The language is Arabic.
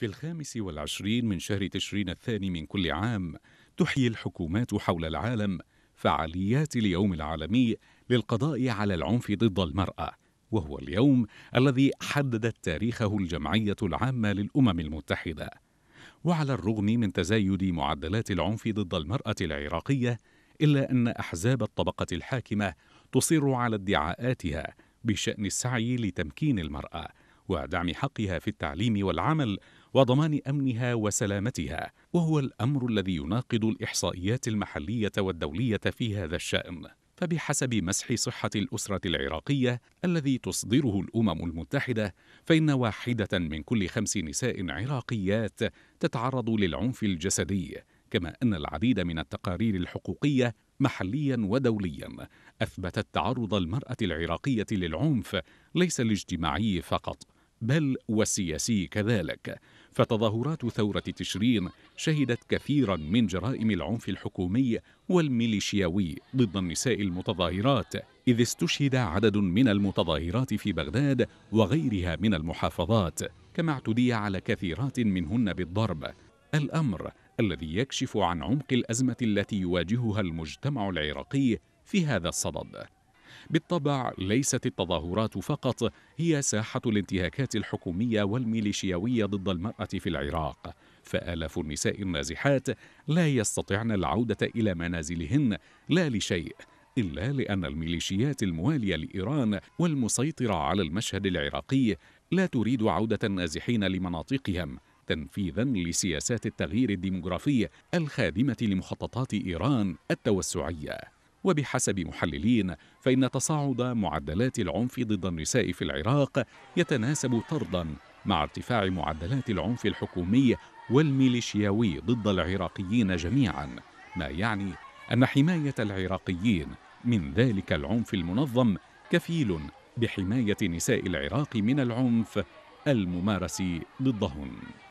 في الخامس والعشرين من شهر تشرين الثاني من كل عام تحيي الحكومات حول العالم فعاليات اليوم العالمي للقضاء على العنف ضد المرأة وهو اليوم الذي حددت تاريخه الجمعية العامة للأمم المتحدة وعلى الرغم من تزايد معدلات العنف ضد المرأة العراقية إلا أن أحزاب الطبقة الحاكمة تصر على ادعاءاتها بشأن السعي لتمكين المرأة ودعم حقها في التعليم والعمل وضمان امنها وسلامتها وهو الامر الذي يناقض الاحصائيات المحليه والدوليه في هذا الشان فبحسب مسح صحة الأسرة العراقية الذي تصدره الأمم المتحدة فإن واحدة من كل خمس نساء عراقيات تتعرض للعنف الجسدي كما أن العديد من التقارير الحقوقية محليا ودوليا أثبتت تعرض المرأة العراقية للعنف ليس الاجتماعي فقط بل والسياسي كذلك فتظاهرات ثورة تشرين شهدت كثيرا من جرائم العنف الحكومي والميليشياوي ضد النساء المتظاهرات إذ استشهد عدد من المتظاهرات في بغداد وغيرها من المحافظات كما اعتدي على كثيرات منهن بالضرب الأمر الذي يكشف عن عمق الأزمة التي يواجهها المجتمع العراقي في هذا الصدد بالطبع ليست التظاهرات فقط هي ساحة الانتهاكات الحكومية والميليشياوية ضد المرأة في العراق فآلاف النساء النازحات لا يستطعن العودة إلى منازلهن لا لشيء إلا لأن الميليشيات الموالية لإيران والمسيطرة على المشهد العراقي لا تريد عودة النازحين لمناطقهم تنفيذا لسياسات التغيير الديمغرافي الخادمة لمخططات إيران التوسعية وبحسب محللين فإن تصاعد معدلات العنف ضد النساء في العراق يتناسب طردا مع ارتفاع معدلات العنف الحكومي والميليشياوي ضد العراقيين جميعا ما يعني أن حماية العراقيين من ذلك العنف المنظم كفيل بحماية نساء العراق من العنف الممارس ضدهن